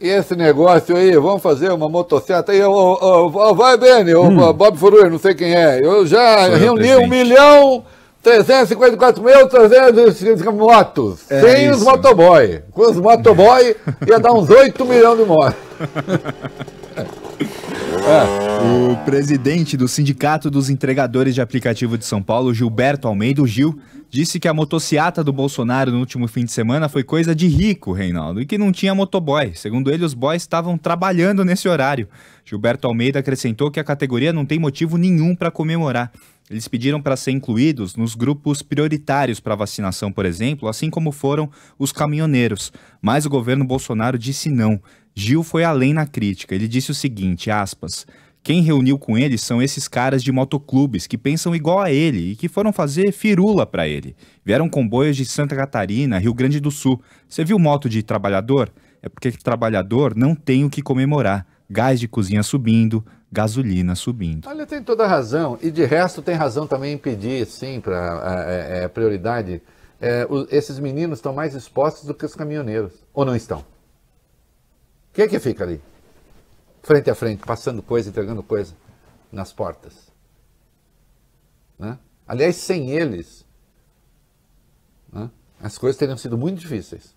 esse negócio aí, vamos fazer uma motocicleta aí, oh, oh, oh, vai Beni, hum. Bob Furui, não sei quem é, eu já Sou reuni eu um milhão... 354 mil, motos. É sem isso. os motoboy. Com os motoboy ia dar uns 8 milhões de motos. é. O presidente do Sindicato dos Entregadores de Aplicativo de São Paulo, Gilberto Almeida, o Gil, disse que a motociata do Bolsonaro no último fim de semana foi coisa de rico, Reinaldo, e que não tinha motoboy. Segundo ele, os boys estavam trabalhando nesse horário. Gilberto Almeida acrescentou que a categoria não tem motivo nenhum para comemorar. Eles pediram para ser incluídos nos grupos prioritários para vacinação, por exemplo, assim como foram os caminhoneiros. Mas o governo Bolsonaro disse não. Gil foi além na crítica. Ele disse o seguinte, aspas: quem reuniu com ele são esses caras de motoclubes que pensam igual a ele e que foram fazer firula para ele. Vieram comboios de Santa Catarina, Rio Grande do Sul. Você viu moto de trabalhador? É porque trabalhador não tem o que comemorar. Gás de cozinha subindo, gasolina subindo. Olha, tem toda razão. E de resto tem razão também em pedir, sim, para é, é, prioridade. É, o, esses meninos estão mais expostos do que os caminhoneiros. Ou não estão? O que é que fica ali? frente a frente, passando coisa, entregando coisa nas portas. Né? Aliás, sem eles, né, as coisas teriam sido muito difíceis.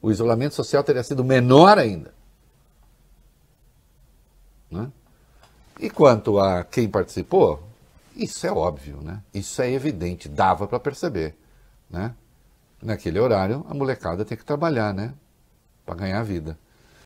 O isolamento social teria sido menor ainda. Né? E quanto a quem participou, isso é óbvio, né? isso é evidente, dava para perceber. Né? Naquele horário, a molecada tem que trabalhar né? para ganhar a vida.